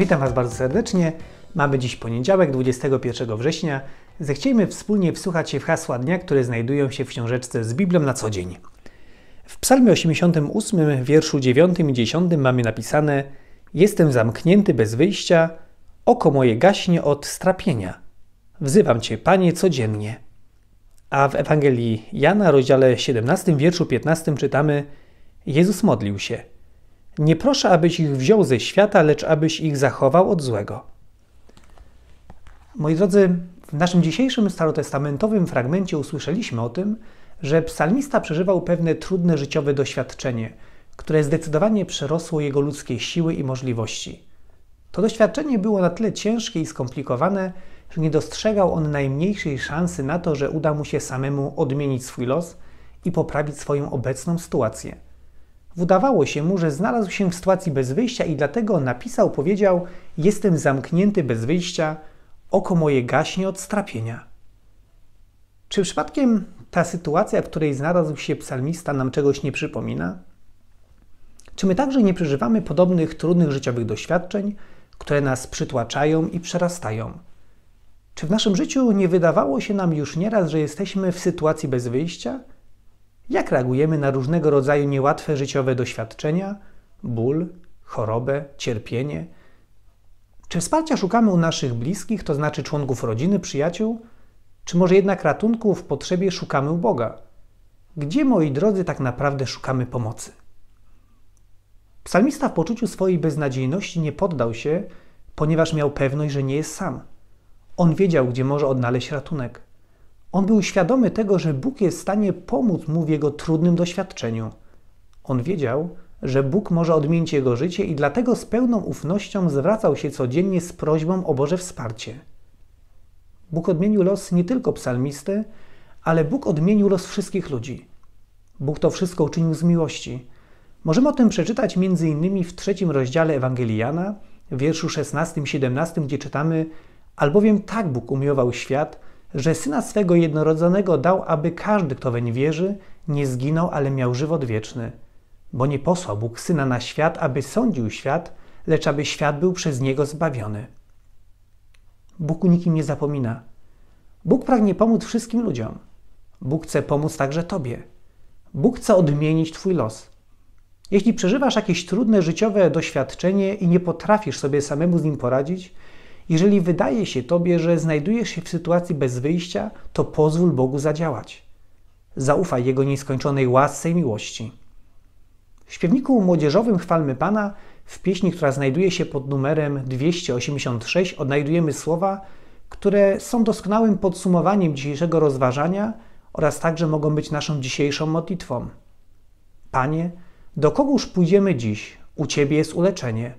Witam Was bardzo serdecznie. Mamy dziś poniedziałek, 21 września. Zechciejmy wspólnie wsłuchać się w hasła dnia, które znajdują się w książeczce z Biblią na co dzień. W psalmie 88, wierszu 9 i 10 mamy napisane Jestem zamknięty bez wyjścia, oko moje gaśnie od strapienia. Wzywam Cię, Panie, codziennie. A w Ewangelii Jana, rozdziale 17, wierszu 15 czytamy Jezus modlił się – nie proszę, abyś ich wziął ze świata, lecz abyś ich zachował od złego. Moi drodzy, w naszym dzisiejszym starotestamentowym fragmencie usłyszeliśmy o tym, że psalmista przeżywał pewne trudne życiowe doświadczenie, które zdecydowanie przerosło jego ludzkie siły i możliwości. To doświadczenie było na tyle ciężkie i skomplikowane, że nie dostrzegał on najmniejszej szansy na to, że uda mu się samemu odmienić swój los i poprawić swoją obecną sytuację. Wydawało się mu, że znalazł się w sytuacji bez wyjścia i dlatego napisał, powiedział: Jestem zamknięty bez wyjścia, oko moje gaśnie od strapienia. Czy przypadkiem ta sytuacja, w której znalazł się psalmista, nam czegoś nie przypomina? Czy my także nie przeżywamy podobnych trudnych życiowych doświadczeń, które nas przytłaczają i przerastają? Czy w naszym życiu nie wydawało się nam już nieraz, że jesteśmy w sytuacji bez wyjścia? jak reagujemy na różnego rodzaju niełatwe życiowe doświadczenia, ból, chorobę, cierpienie. Czy wsparcia szukamy u naszych bliskich, to znaczy członków rodziny, przyjaciół, czy może jednak ratunku w potrzebie szukamy u Boga? Gdzie, moi drodzy, tak naprawdę szukamy pomocy? Psalmista w poczuciu swojej beznadziejności nie poddał się, ponieważ miał pewność, że nie jest sam. On wiedział, gdzie może odnaleźć ratunek. On był świadomy tego, że Bóg jest w stanie pomóc mu w jego trudnym doświadczeniu. On wiedział, że Bóg może odmienić jego życie i dlatego z pełną ufnością zwracał się codziennie z prośbą o Boże wsparcie. Bóg odmienił los nie tylko psalmisty, ale Bóg odmienił los wszystkich ludzi. Bóg to wszystko uczynił z miłości. Możemy o tym przeczytać m.in. w trzecim rozdziale Ewangelii Jana, w wierszu 16-17, gdzie czytamy Albowiem tak Bóg umiłował świat, że syna swego jednorodzonego dał, aby każdy, kto weń wierzy, nie zginął, ale miał żywot wieczny. Bo nie posłał Bóg syna na świat, aby sądził świat, lecz aby świat był przez niego zbawiony. Bóg nikim nie zapomina. Bóg pragnie pomóc wszystkim ludziom. Bóg chce pomóc także Tobie. Bóg chce odmienić Twój los. Jeśli przeżywasz jakieś trudne życiowe doświadczenie i nie potrafisz sobie samemu z nim poradzić, jeżeli wydaje się tobie, że znajdujesz się w sytuacji bez wyjścia, to pozwól Bogu zadziałać. Zaufaj Jego nieskończonej łasce i miłości. W śpiewniku młodzieżowym Chwalmy Pana, w pieśni, która znajduje się pod numerem 286, odnajdujemy słowa, które są doskonałym podsumowaniem dzisiejszego rozważania oraz także mogą być naszą dzisiejszą modlitwą. Panie, do kogóż pójdziemy dziś? U Ciebie jest uleczenie.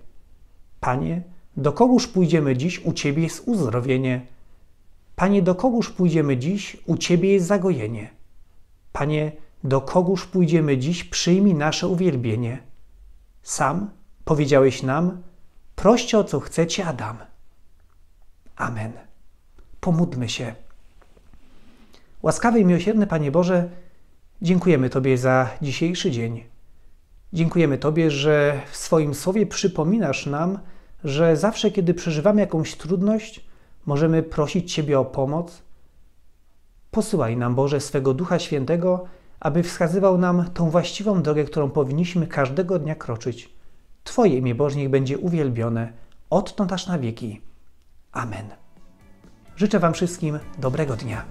Panie, do kogóż pójdziemy dziś, u Ciebie jest uzdrowienie. Panie, do kogóż pójdziemy dziś, u Ciebie jest zagojenie. Panie, do kogóż pójdziemy dziś, przyjmij nasze uwielbienie. Sam powiedziałeś nam, proście o co chcecie, Adam. Amen. Pomódmy się. Łaskawy i miłosierny Panie Boże, dziękujemy Tobie za dzisiejszy dzień. Dziękujemy Tobie, że w swoim słowie przypominasz nam, że zawsze, kiedy przeżywamy jakąś trudność, możemy prosić Ciebie o pomoc. Posyłaj nam, Boże, swego Ducha Świętego, aby wskazywał nam tą właściwą drogę, którą powinniśmy każdego dnia kroczyć. Twoje imię, Boże, niech będzie uwielbione, odtąd aż na wieki. Amen. Życzę Wam wszystkim dobrego dnia.